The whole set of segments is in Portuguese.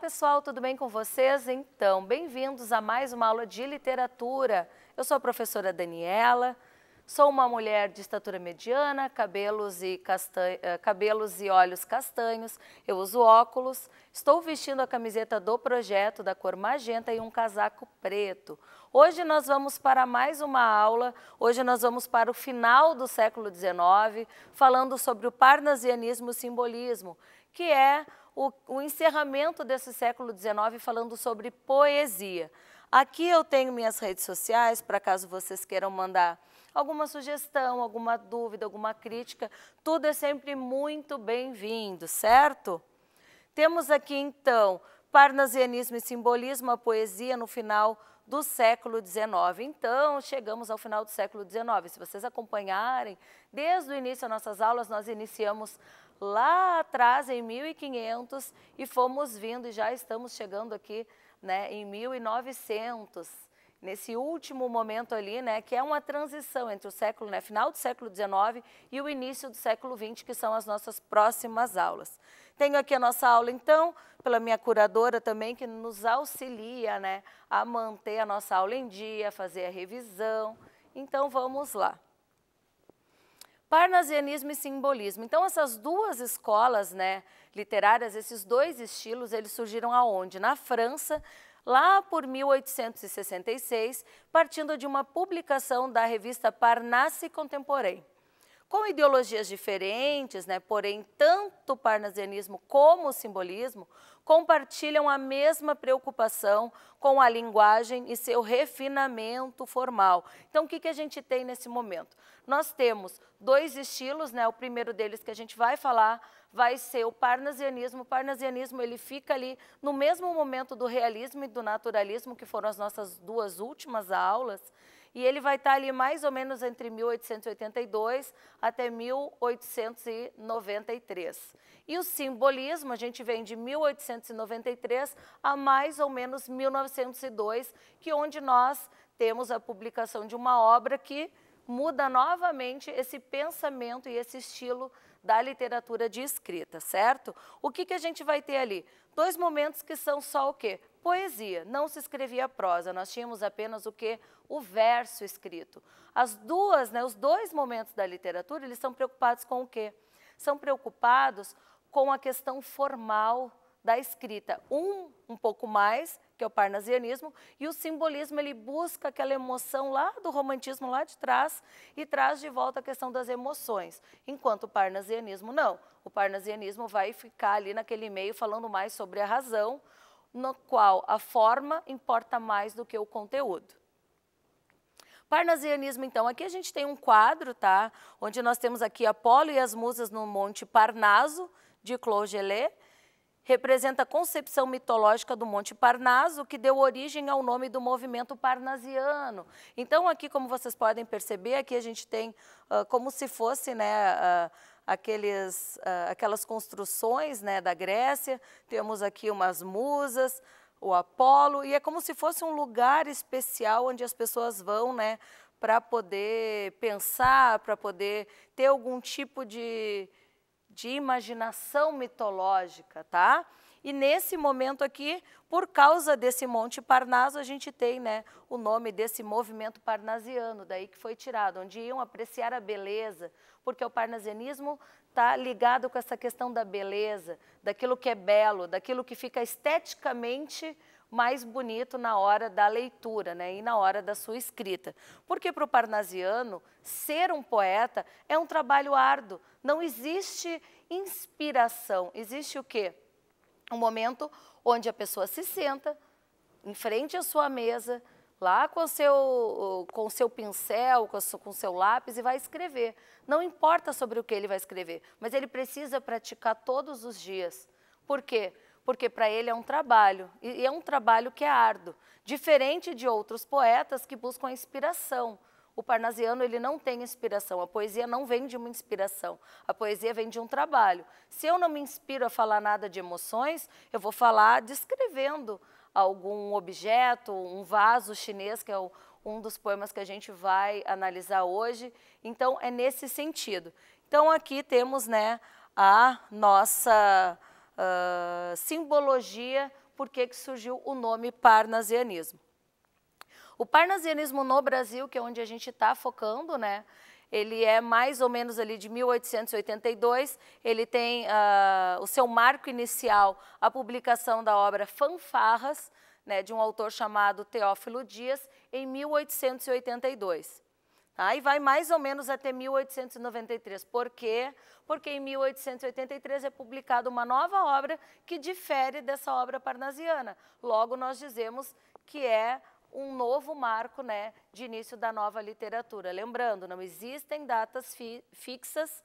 pessoal, tudo bem com vocês? Então, bem-vindos a mais uma aula de literatura. Eu sou a professora Daniela, sou uma mulher de estatura mediana, cabelos e, eh, cabelos e olhos castanhos, eu uso óculos, estou vestindo a camiseta do projeto da cor magenta e um casaco preto. Hoje nós vamos para mais uma aula, hoje nós vamos para o final do século XIX, falando sobre o parnasianismo e o simbolismo, que é o, o encerramento desse século XIX falando sobre poesia. Aqui eu tenho minhas redes sociais, para caso vocês queiram mandar alguma sugestão, alguma dúvida, alguma crítica, tudo é sempre muito bem-vindo, certo? Temos aqui então Parnasianismo e Simbolismo, a poesia no final do século XIX. Então, chegamos ao final do século XIX. Se vocês acompanharem, desde o início das nossas aulas, nós iniciamos lá atrás em 1500 e fomos vindo e já estamos chegando aqui, né, em 1900. Nesse último momento ali, né, que é uma transição entre o século, né, final do século XIX e o início do século XX, que são as nossas próximas aulas. Tenho aqui a nossa aula, então, pela minha curadora também, que nos auxilia, né, a manter a nossa aula em dia, fazer a revisão. Então, vamos lá parnasianismo e simbolismo. Então, essas duas escolas né, literárias, esses dois estilos, eles surgiram aonde? Na França, lá por 1866, partindo de uma publicação da revista Parnasse Contemporain. Com ideologias diferentes, né, porém, tanto o parnasianismo como o simbolismo compartilham a mesma preocupação com a linguagem e seu refinamento formal. Então, o que, que a gente tem nesse momento? Nós temos dois estilos, né? o primeiro deles que a gente vai falar vai ser o parnasianismo. O parnasianismo ele fica ali no mesmo momento do realismo e do naturalismo, que foram as nossas duas últimas aulas, e ele vai estar ali mais ou menos entre 1882 até 1893. E o simbolismo, a gente vem de 1893 a mais ou menos 1902, que é onde nós temos a publicação de uma obra que muda novamente esse pensamento e esse estilo da literatura de escrita, certo? O que, que a gente vai ter ali? Dois momentos que são só o quê? poesia, não se escrevia prosa, nós tínhamos apenas o que o verso escrito. As duas, né, os dois momentos da literatura, eles são preocupados com o quê? São preocupados com a questão formal da escrita. Um um pouco mais, que é o parnasianismo, e o simbolismo ele busca aquela emoção lá do romantismo lá de trás e traz de volta a questão das emoções. Enquanto o parnasianismo não. O parnasianismo vai ficar ali naquele meio falando mais sobre a razão, no qual a forma importa mais do que o conteúdo. Parnasianismo, então, aqui a gente tem um quadro, tá? Onde nós temos aqui Apolo e as musas no Monte Parnaso, de Clogelet, representa a concepção mitológica do Monte Parnaso, que deu origem ao nome do movimento parnasiano. Então, aqui, como vocês podem perceber, aqui a gente tem uh, como se fosse né, uh, aqueles, uh, aquelas construções né, da Grécia, temos aqui umas musas, o Apolo, e é como se fosse um lugar especial onde as pessoas vão né, para poder pensar, para poder ter algum tipo de, de imaginação mitológica, tá? E nesse momento aqui, por causa desse Monte Parnaso, a gente tem né, o nome desse movimento parnasiano, daí que foi tirado, onde iam apreciar a beleza, porque o parnasianismo está ligado com essa questão da beleza, daquilo que é belo, daquilo que fica esteticamente mais bonito na hora da leitura né, e na hora da sua escrita. Porque para o parnasiano, ser um poeta é um trabalho árduo, não existe inspiração, existe o quê? Um momento onde a pessoa se senta em frente à sua mesa, lá com o seu, com o seu pincel, com, seu, com o seu lápis e vai escrever. Não importa sobre o que ele vai escrever, mas ele precisa praticar todos os dias. Por quê? Porque para ele é um trabalho, e é um trabalho que é árduo, diferente de outros poetas que buscam inspiração. O parnasiano ele não tem inspiração, a poesia não vem de uma inspiração, a poesia vem de um trabalho. Se eu não me inspiro a falar nada de emoções, eu vou falar descrevendo algum objeto, um vaso chinês, que é o, um dos poemas que a gente vai analisar hoje. Então, é nesse sentido. Então, aqui temos né, a nossa uh, simbologia, por que surgiu o nome parnasianismo. O parnasianismo no Brasil, que é onde a gente está focando, né, ele é mais ou menos ali de 1882, ele tem uh, o seu marco inicial, a publicação da obra Fanfarras, né, de um autor chamado Teófilo Dias, em 1882. Tá? E vai mais ou menos até 1893. Por quê? Porque em 1883 é publicada uma nova obra que difere dessa obra parnasiana. Logo, nós dizemos que é um novo marco né, de início da nova literatura. Lembrando, não existem datas fi fixas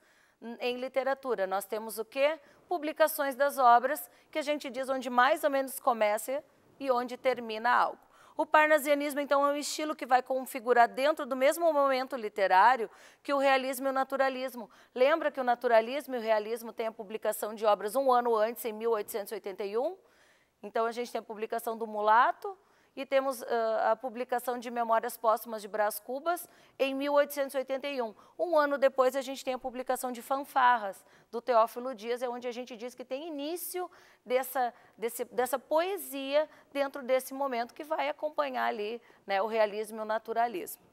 em literatura. Nós temos o quê? Publicações das obras, que a gente diz onde mais ou menos começa e onde termina algo. O parnasianismo, então, é um estilo que vai configurar dentro do mesmo momento literário que o realismo e o naturalismo. Lembra que o naturalismo e o realismo têm a publicação de obras um ano antes, em 1881? Então, a gente tem a publicação do Mulato, e temos uh, a publicação de Memórias Póstumas de Brás Cubas em 1881. Um ano depois, a gente tem a publicação de Fanfarras, do Teófilo Dias, é onde a gente diz que tem início dessa, desse, dessa poesia dentro desse momento que vai acompanhar ali né, o realismo e o naturalismo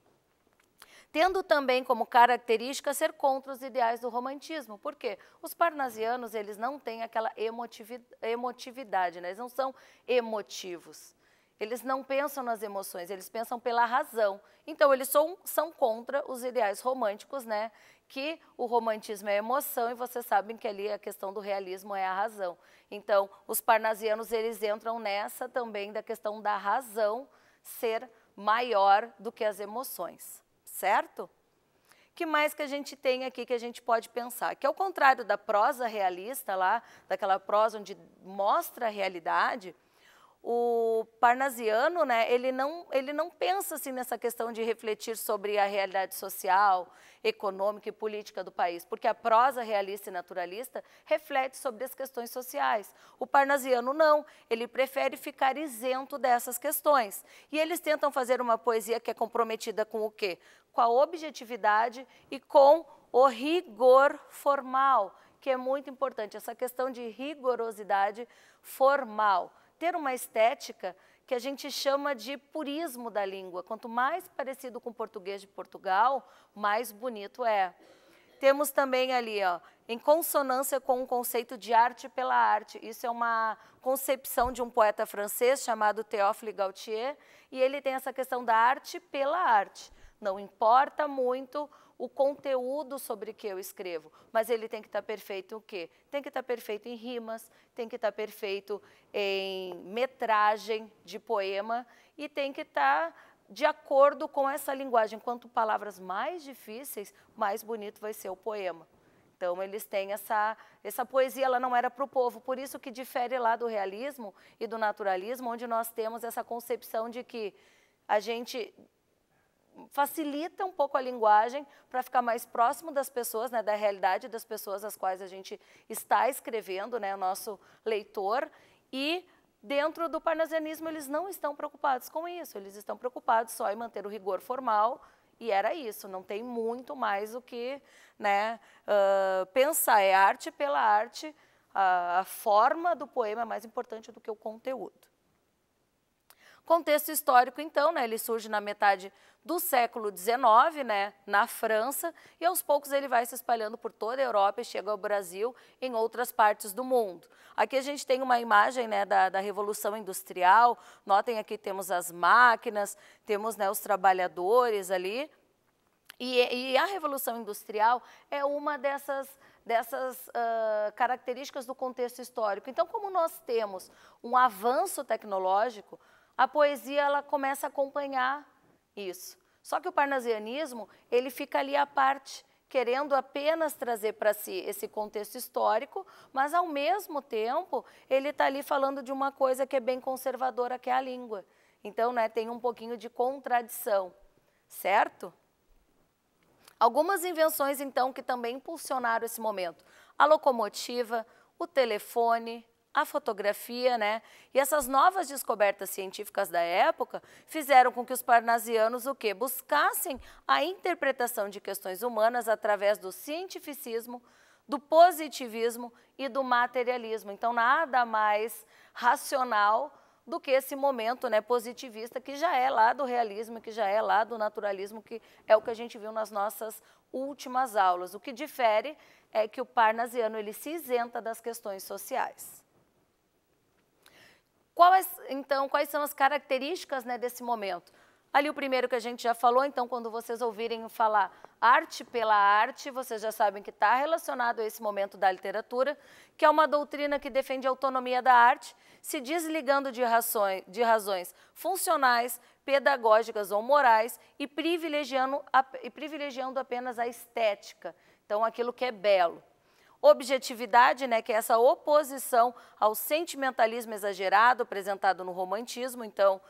tendo também como característica ser contra os ideais do romantismo. Por quê? Os parnasianos, eles não têm aquela emotividade, né? eles não são emotivos. Eles não pensam nas emoções, eles pensam pela razão. Então, eles são, são contra os ideais românticos, né? Que o romantismo é emoção e vocês sabem que ali a questão do realismo é a razão. Então, os parnasianos, eles entram nessa também da questão da razão ser maior do que as emoções, certo? que mais que a gente tem aqui que a gente pode pensar? Que ao contrário da prosa realista lá, daquela prosa onde mostra a realidade, o parnasiano, né, ele não, ele não pensa assim nessa questão de refletir sobre a realidade social, econômica e política do país, porque a prosa realista e naturalista reflete sobre as questões sociais. O parnasiano não, ele prefere ficar isento dessas questões. E eles tentam fazer uma poesia que é comprometida com o quê? Com a objetividade e com o rigor formal, que é muito importante, essa questão de rigorosidade formal ter uma estética que a gente chama de purismo da língua. Quanto mais parecido com o português de Portugal, mais bonito é. Temos também ali, ó, em consonância com o um conceito de arte pela arte. Isso é uma concepção de um poeta francês chamado Théophile Gautier, e ele tem essa questão da arte pela arte. Não importa muito o conteúdo sobre que eu escrevo, mas ele tem que estar tá perfeito o quê? Tem que estar tá perfeito em rimas, tem que estar tá perfeito em metragem de poema e tem que estar tá de acordo com essa linguagem. Quanto palavras mais difíceis, mais bonito vai ser o poema. Então eles têm essa essa poesia, ela não era para o povo, por isso que difere lá do realismo e do naturalismo, onde nós temos essa concepção de que a gente facilita um pouco a linguagem para ficar mais próximo das pessoas, né, da realidade das pessoas às quais a gente está escrevendo, né, o nosso leitor. E dentro do parnasianismo eles não estão preocupados com isso, eles estão preocupados só em manter o rigor formal e era isso, não tem muito mais o que né, uh, pensar, é arte pela arte, a, a forma do poema é mais importante do que o conteúdo. Contexto histórico, então, né, ele surge na metade do século XIX, né, na França, e aos poucos ele vai se espalhando por toda a Europa e chega ao Brasil em outras partes do mundo. Aqui a gente tem uma imagem né, da, da Revolução Industrial, notem aqui temos as máquinas, temos né, os trabalhadores ali, e, e a Revolução Industrial é uma dessas dessas uh, características do contexto histórico. Então, como nós temos um avanço tecnológico, a poesia ela começa a acompanhar isso. Só que o parnasianismo, ele fica ali à parte, querendo apenas trazer para si esse contexto histórico, mas ao mesmo tempo ele está ali falando de uma coisa que é bem conservadora, que é a língua. Então, né, tem um pouquinho de contradição, certo? Algumas invenções, então, que também impulsionaram esse momento: a locomotiva, o telefone, a fotografia, né? E essas novas descobertas científicas da época fizeram com que os parnasianos o quê? Buscassem a interpretação de questões humanas através do cientificismo, do positivismo e do materialismo. Então, nada mais racional do que esse momento né, positivista que já é lá do realismo, que já é lá do naturalismo, que é o que a gente viu nas nossas últimas aulas. O que difere é que o parnasiano ele se isenta das questões sociais. Quais, então, quais são as características né, desse momento? Ali o primeiro que a gente já falou, então quando vocês ouvirem falar arte pela arte, vocês já sabem que está relacionado a esse momento da literatura, que é uma doutrina que defende a autonomia da arte, se desligando de razões, de razões funcionais, pedagógicas ou morais e privilegiando, e privilegiando apenas a estética, então aquilo que é belo objetividade, né, que é essa oposição ao sentimentalismo exagerado apresentado no romantismo. Então,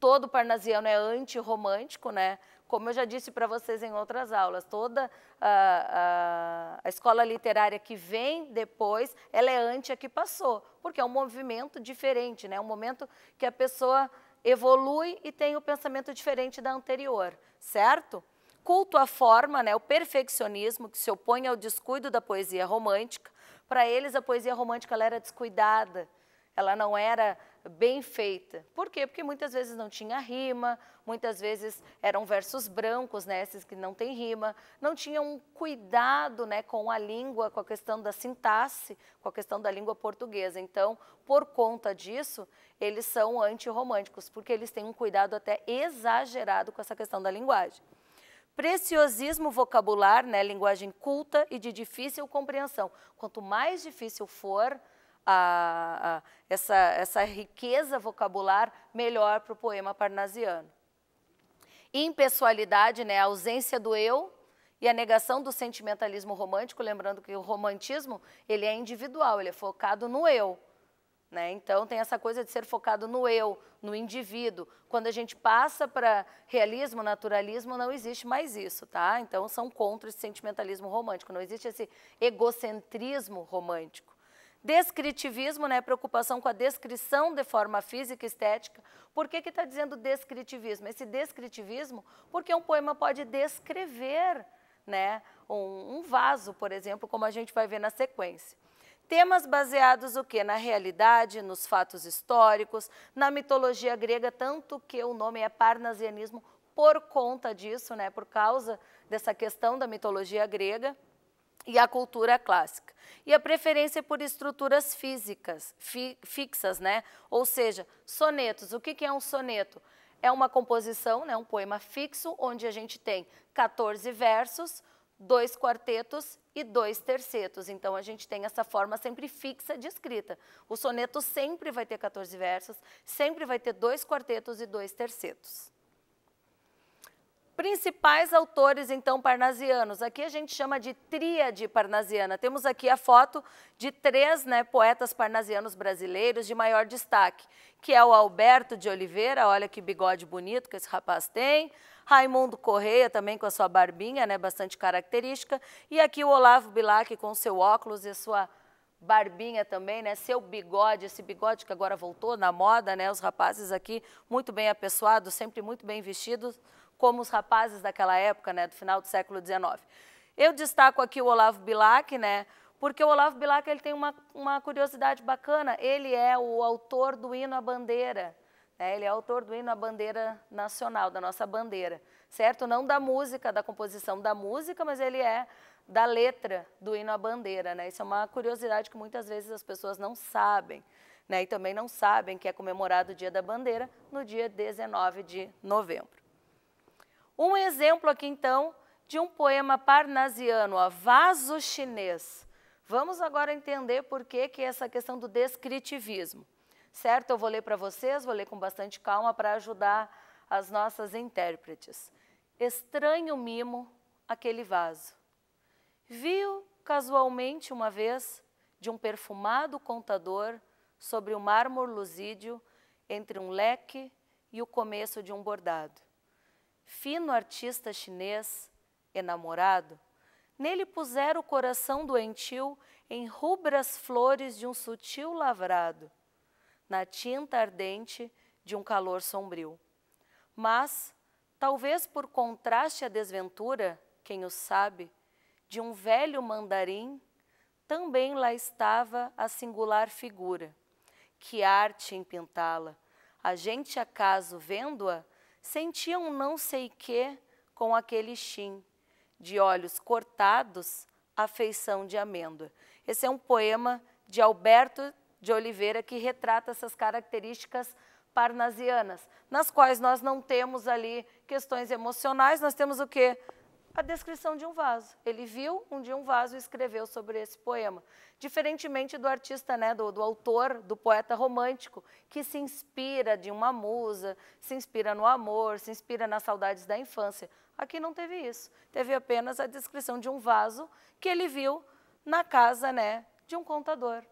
todo parnasiano é antirromântico, né? Como eu já disse para vocês em outras aulas, toda a, a, a, escola literária que vem depois, ela é anti a que passou, porque é um movimento diferente, né? É um momento que a pessoa evolui e tem o um pensamento diferente da anterior, certo? culto à forma, né, o perfeccionismo que se opõe ao descuido da poesia romântica. Para eles, a poesia romântica era descuidada, ela não era bem feita. Por quê? Porque muitas vezes não tinha rima, muitas vezes eram versos brancos, né, esses que não têm rima, não tinham um cuidado né, com a língua, com a questão da sintaxe, com a questão da língua portuguesa. Então, por conta disso, eles são antirromânticos, porque eles têm um cuidado até exagerado com essa questão da linguagem preciosismo vocabular, né, linguagem culta e de difícil compreensão. Quanto mais difícil for a, a, essa, essa riqueza vocabular, melhor para o poema parnasiano. Impessoalidade, né, a ausência do eu e a negação do sentimentalismo romântico, lembrando que o romantismo ele é individual, ele é focado no eu. Né? Então, tem essa coisa de ser focado no eu, no indivíduo. Quando a gente passa para realismo, naturalismo, não existe mais isso. Tá? Então, são contra esse sentimentalismo romântico, não existe esse egocentrismo romântico. Descritivismo, né, preocupação com a descrição de forma física e estética. Por que está dizendo descritivismo? Esse descritivismo, porque um poema pode descrever né, um, um vaso, por exemplo, como a gente vai ver na sequência. Temas baseados o quê? Na realidade, nos fatos históricos, na mitologia grega, tanto que o nome é parnasianismo por conta disso, né? Por causa dessa questão da mitologia grega e a cultura clássica. E a preferência por estruturas físicas, fi, fixas, né? Ou seja, sonetos. O que, que é um soneto? É uma composição, né, um poema fixo, onde a gente tem 14 versos, dois quartetos e dois tercetos. Então, a gente tem essa forma sempre fixa de escrita. O soneto sempre vai ter 14 versos, sempre vai ter dois quartetos e dois tercetos. Principais autores, então, parnasianos. Aqui a gente chama de tríade parnasiana. Temos aqui a foto de três né, poetas parnasianos brasileiros de maior destaque, que é o Alberto de Oliveira, olha que bigode bonito que esse rapaz tem, Raimundo Correia também com a sua barbinha, né, bastante característica, e aqui o Olavo Bilac com seu óculos e sua barbinha também, né? Seu bigode, esse bigode que agora voltou na moda, né? Os rapazes aqui muito bem apessoados, sempre muito bem vestidos, como os rapazes daquela época, né? Do final do século XIX. Eu destaco aqui o Olavo Bilac, né? Porque o Olavo Bilac ele tem uma, uma curiosidade bacana. Ele é o autor do hino à bandeira. É, ele é autor do hino à bandeira nacional, da nossa bandeira, certo? Não da música, da composição da música, mas ele é da letra do hino à bandeira, né? Isso é uma curiosidade que muitas vezes as pessoas não sabem, né? E também não sabem que é comemorado o Dia da Bandeira no dia 19 de novembro. Um exemplo aqui então de um poema parnasiano, ó, Vaso Chinês. Vamos agora entender por que que essa questão do descritivismo certo? Eu vou ler para vocês, vou ler com bastante calma para ajudar as nossas intérpretes. Estranho mimo aquele vaso. Viu casualmente uma vez de um perfumado contador sobre o mármore luzídio entre um leque e o começo de um bordado. Fino artista chinês, enamorado, nele pusera o coração doentio em rubras flores de um sutil lavrado na tinta ardente de um calor sombrio. Mas, talvez por contraste à desventura, quem o sabe, de um velho mandarim, também lá estava a singular figura. Que arte em pintá-la! A gente, acaso vendo-a, sentia um não sei quê com aquele chim, de olhos cortados, afeição feição de amêndoa. Esse é um poema de Alberto de Oliveira, que retrata essas características parnasianas, nas quais nós não temos ali questões emocionais, nós temos o quê? A descrição de um vaso. Ele viu um dia um vaso e escreveu sobre esse poema. Diferentemente do artista, né, do, do autor, do poeta romântico, que se inspira de uma musa, se inspira no amor, se inspira nas saudades da infância. Aqui não teve isso. Teve apenas a descrição de um vaso que ele viu na casa né, de um contador.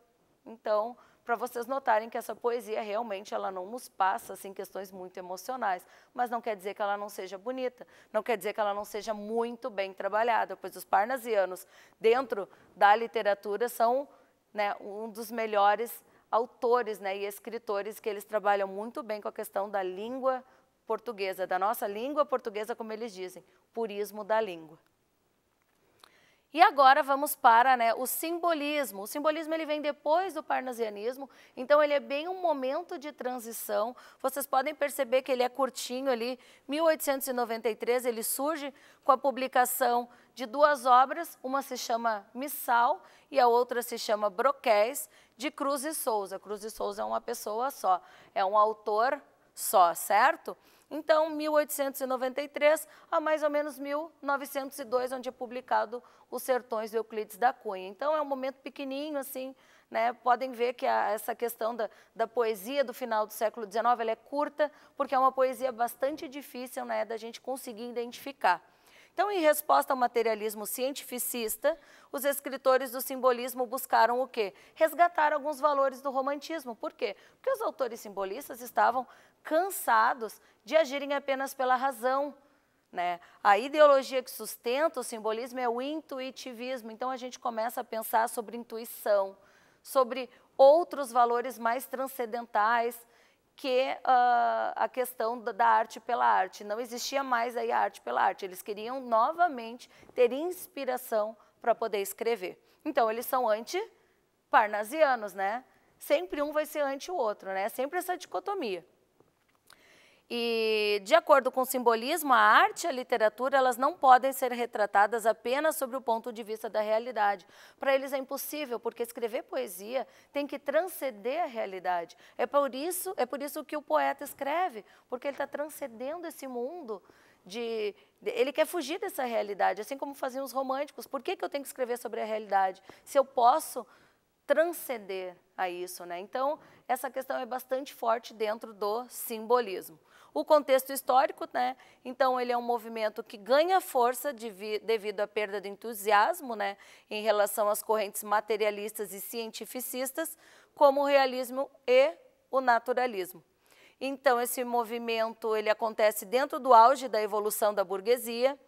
Então, para vocês notarem que essa poesia realmente ela não nos passa assim questões muito emocionais, mas não quer dizer que ela não seja bonita, não quer dizer que ela não seja muito bem trabalhada, pois os parnasianos dentro da literatura são né, um dos melhores autores né, e escritores que eles trabalham muito bem com a questão da língua portuguesa, da nossa língua portuguesa, como eles dizem, purismo da língua. E agora vamos para né, o simbolismo. O simbolismo ele vem depois do parnasianismo, então ele é bem um momento de transição. Vocês podem perceber que ele é curtinho ali. 1893 ele surge com a publicação de duas obras, uma se chama Missal e a outra se chama Broquéis, de Cruz e Souza. Cruz e Souza é uma pessoa só, é um autor só, certo? Então, 1893 a mais ou menos 1902, onde é publicado Os Sertões de Euclides da Cunha. Então, é um momento pequenininho, assim, né, podem ver que a, essa questão da, da, poesia do final do século XIX ela é curta, porque é uma poesia bastante difícil né, da gente conseguir identificar. Então, em resposta ao materialismo cientificista, os escritores do simbolismo buscaram o quê? Resgatar alguns valores do romantismo. Por quê? Porque os autores simbolistas estavam cansados de agirem apenas pela razão. Né? A ideologia que sustenta o simbolismo é o intuitivismo. Então a gente começa a pensar sobre intuição, sobre outros valores mais transcendentais que uh, a questão da arte pela arte. Não existia mais aí a arte pela arte. Eles queriam novamente ter inspiração para poder escrever. Então eles são anti-parnasianos, né? Sempre um vai ser anti o outro, né? É sempre essa dicotomia. E, de acordo com o simbolismo, a arte e a literatura elas não podem ser retratadas apenas sobre o ponto de vista da realidade. Para eles é impossível, porque escrever poesia tem que transcender a realidade. É por isso, é por isso que o poeta escreve, porque ele está transcendendo esse mundo de, ele quer fugir dessa realidade, assim como faziam os românticos. Por que, que eu tenho que escrever sobre a realidade? Se eu posso transcender a isso, né? Então, essa questão é bastante forte dentro do simbolismo o contexto histórico, né? Então ele é um movimento que ganha força devido à perda do entusiasmo, né, em relação às correntes materialistas e cientificistas, como o realismo e o naturalismo. Então esse movimento ele acontece dentro do auge da evolução da burguesia,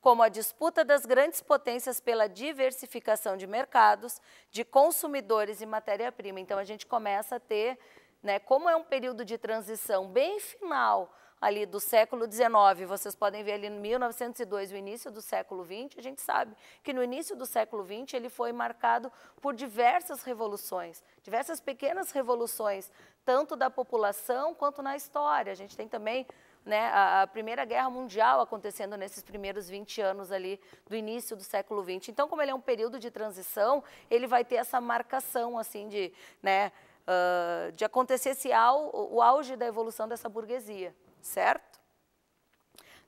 como a disputa das grandes potências pela diversificação de mercados, de consumidores e matéria-prima. Então a gente começa a ter né? Como é um período de transição bem final ali do século XIX, vocês podem ver ali em 1902, o início do século XX, a gente sabe que no início do século XX ele foi marcado por diversas revoluções, diversas pequenas revoluções, tanto da população quanto na história. A gente tem também né, a, a, Primeira Guerra Mundial acontecendo nesses primeiros 20 anos ali do início do século XX. Então, como ele é um período de transição, ele vai ter essa marcação assim de, né, uh, de acontecer esse au, o auge da evolução dessa burguesia, certo?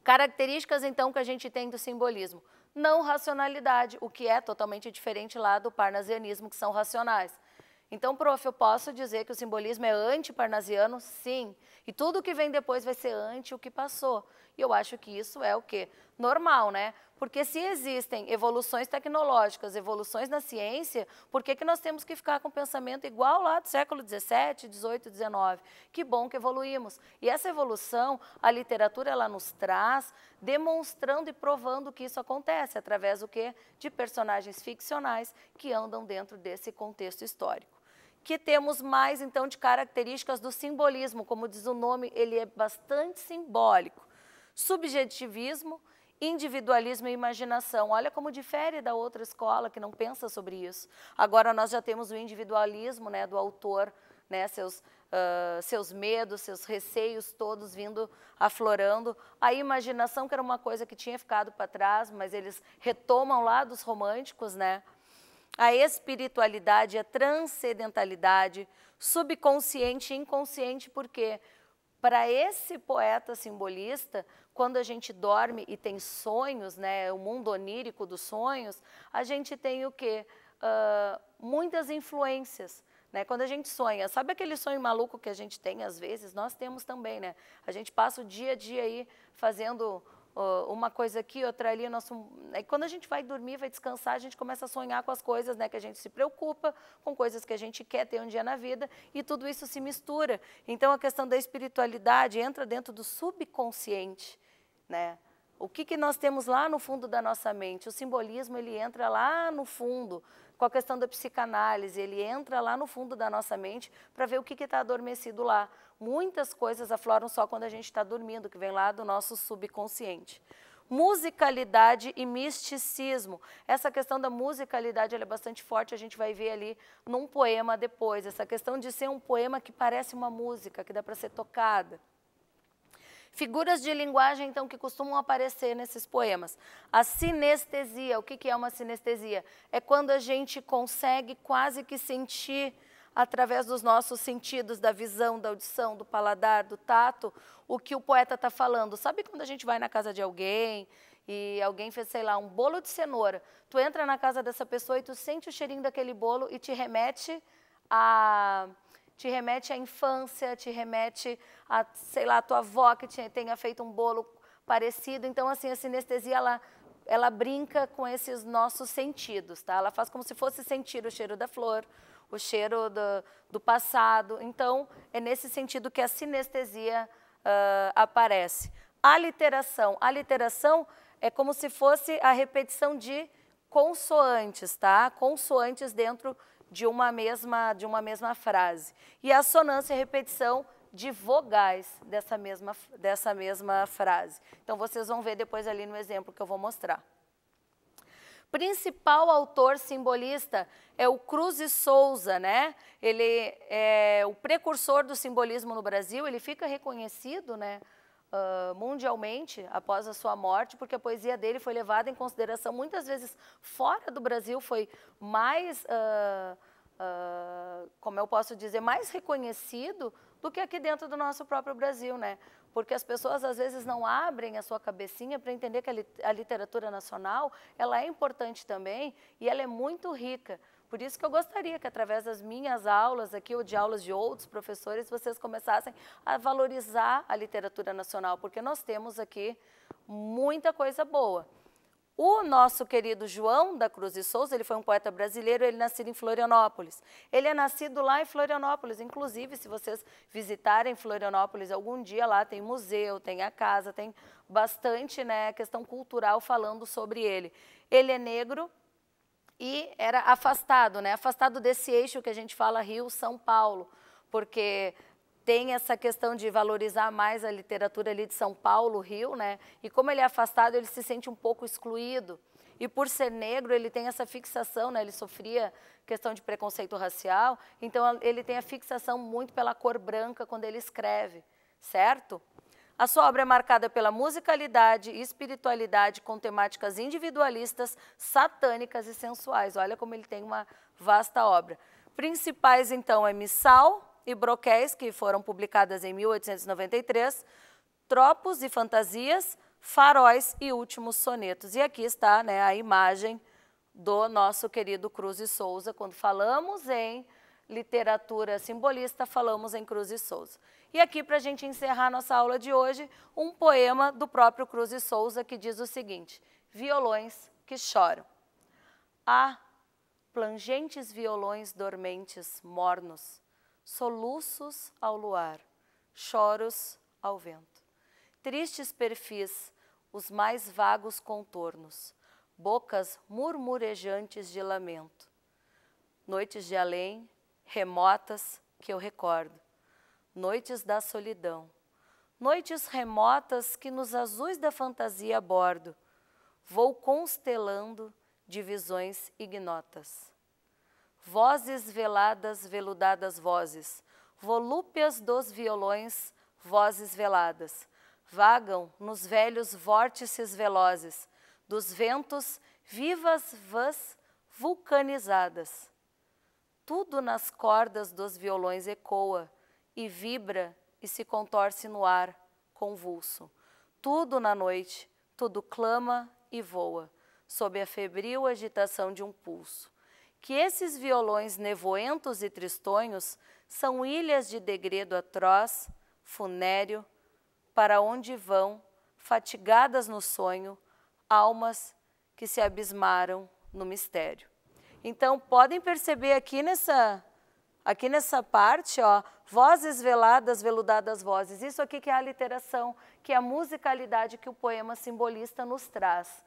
Características, então, que a gente tem do simbolismo. Não racionalidade, o que é totalmente diferente lá do parnasianismo, que são racionais. Então, prof, eu posso dizer que o simbolismo é anti-parnasiano? Sim. E tudo que vem depois vai ser anti o que passou. E eu acho que isso é o quê? Normal, né? Porque se existem evoluções tecnológicas, evoluções na ciência, por que, que nós temos que ficar com o pensamento igual lá do século XVII, XVIII, XIX? Que bom que evoluímos. E essa evolução, a literatura, ela nos traz demonstrando e provando que isso acontece, através do quê? De personagens ficcionais que andam dentro desse contexto histórico que temos mais então de características do simbolismo, como diz o nome, ele é bastante simbólico. Subjetivismo, individualismo e imaginação. Olha como difere da outra escola que não pensa sobre isso. Agora nós já temos o individualismo né, do autor, né, seus, uh, seus medos, seus receios todos vindo aflorando. A imaginação, que era uma coisa que tinha ficado para trás, mas eles retomam lá dos românticos, né? A espiritualidade, a transcendentalidade, subconsciente e inconsciente, por quê? Porque para esse poeta simbolista, quando a gente dorme e tem sonhos, né, o mundo onírico dos sonhos, a gente tem o quê? Uh, muitas influências. Né? Quando a gente sonha, sabe aquele sonho maluco que a gente tem às vezes? Nós temos também, né? A gente passa o dia a dia aí fazendo uma coisa aqui, outra ali. Nosso... Quando a gente vai dormir, vai descansar, a gente começa a sonhar com as coisas né, que a gente se preocupa, com coisas que a gente quer ter um dia na vida, e tudo isso se mistura. Então, a questão da espiritualidade entra dentro do subconsciente. Né? O que, que nós temos lá no fundo da nossa mente? O simbolismo ele entra lá no fundo, com a questão da psicanálise, ele entra lá no fundo da nossa mente para ver o que está adormecido lá. Muitas coisas afloram só quando a gente está dormindo, que vem lá do nosso subconsciente. Musicalidade e misticismo. Essa questão da musicalidade é bastante forte, a gente vai ver ali num poema depois. Essa questão de ser um poema que parece uma música, que dá para ser tocada. Figuras de linguagem, então, que costumam aparecer nesses poemas. A sinestesia, o que é uma sinestesia? É quando a gente consegue quase que sentir, através dos nossos sentidos, da visão, da audição, do paladar, do tato, o que o poeta está falando. Sabe quando a gente vai na casa de alguém, e alguém fez, sei lá, um bolo de cenoura, tu entra na casa dessa pessoa e tu sente o cheirinho daquele bolo e te remete a te remete à infância, te remete a, sei lá, a tua avó que tenha feito um bolo parecido. Então, assim, a sinestesia, ela, ela brinca com esses nossos sentidos, tá? Ela faz como se fosse sentir o cheiro da flor, o cheiro do, do passado. Então, é nesse sentido que a sinestesia uh, aparece. A literação. A literação é como se fosse a repetição de consoantes, tá? Consoantes dentro de uma mesma, de uma mesma frase. E a assonância e repetição de vogais dessa mesma, dessa mesma frase. Então, vocês vão ver depois ali no exemplo que eu vou mostrar. Principal autor simbolista é o Cruz e Souza, né? Ele é o precursor do simbolismo no Brasil, ele fica reconhecido, né? Uh, mundialmente após a sua morte, porque a poesia dele foi levada em consideração muitas vezes fora do Brasil, foi mais, uh, uh, como eu posso dizer, mais reconhecido do que aqui dentro do nosso próprio Brasil, né? Porque as pessoas às vezes não abrem a sua cabecinha para entender que a, li a literatura nacional ela é importante também e ela é muito rica. Por isso que eu gostaria que através das minhas aulas aqui ou de aulas de outros professores vocês começassem a valorizar a literatura nacional, porque nós temos aqui muita coisa boa. O nosso querido João da Cruz de Souza, ele foi um poeta brasileiro, ele é nasceu em Florianópolis. Ele é nascido lá em Florianópolis, inclusive se vocês visitarem Florianópolis algum dia, lá tem museu, tem a casa, tem bastante né, questão cultural falando sobre ele. Ele é negro, e era afastado, né? Afastado desse eixo que a gente fala Rio-São Paulo, porque tem essa questão de valorizar mais a literatura ali de São Paulo, Rio, né? E como ele é afastado, ele se sente um pouco excluído. E por ser negro, ele tem essa fixação, né? Ele sofria questão de preconceito racial, então ele tem a fixação muito pela cor branca quando ele escreve, certo? A sua obra é marcada pela musicalidade e espiritualidade com temáticas individualistas, satânicas e sensuais. Olha como ele tem uma vasta obra. Principais, então, é Missal e Broquéis, que foram publicadas em 1893, Tropos e Fantasias, Faróis e Últimos Sonetos. E aqui está né, a imagem do nosso querido Cruz e Souza. Quando falamos em literatura simbolista, falamos em Cruz e Souza. E aqui, para a gente encerrar nossa aula de hoje, um poema do próprio Cruz e Souza que diz o seguinte: Violões que choram. Ah, plangentes violões dormentes, mornos, soluços ao luar, choros ao vento. Tristes perfis, os mais vagos contornos, bocas murmurejantes de lamento. Noites de além, remotas, que eu recordo noites da solidão, noites remotas que nos azuis da fantasia abordo, vou constelando divisões ignotas. Vozes veladas, veludadas vozes, volúpias dos violões, vozes veladas, vagam nos velhos vórtices velozes, dos ventos, vivas vãs vulcanizadas. Tudo nas cordas dos violões ecoa, e vibra e se contorce no ar, convulso. Tudo na noite, tudo clama e voa, sob a febril agitação de um pulso. Que esses violões nevoentos e tristonhos são ilhas de degredo atroz, funério, para onde vão, fatigadas no sonho, almas que se abismaram no mistério. Então, podem perceber aqui nessa Aqui nessa parte, ó, vozes veladas, veludadas vozes. Isso aqui que é a literação, que é a musicalidade que o poema simbolista nos traz.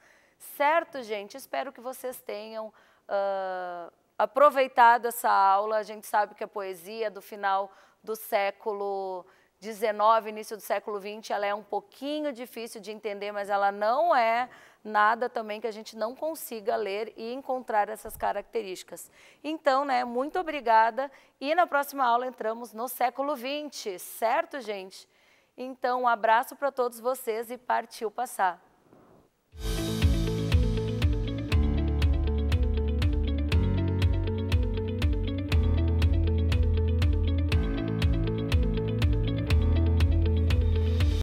Certo, gente? Espero que vocês tenham uh, aproveitado essa aula. A gente sabe que a poesia do final do século XIX, início do século XX, ela é um pouquinho difícil de entender, mas ela não é nada também que a gente não consiga ler e encontrar essas características. Então, né, muito obrigada e na próxima aula entramos no século XX, certo, gente? Então, um abraço para todos vocês e partiu passar.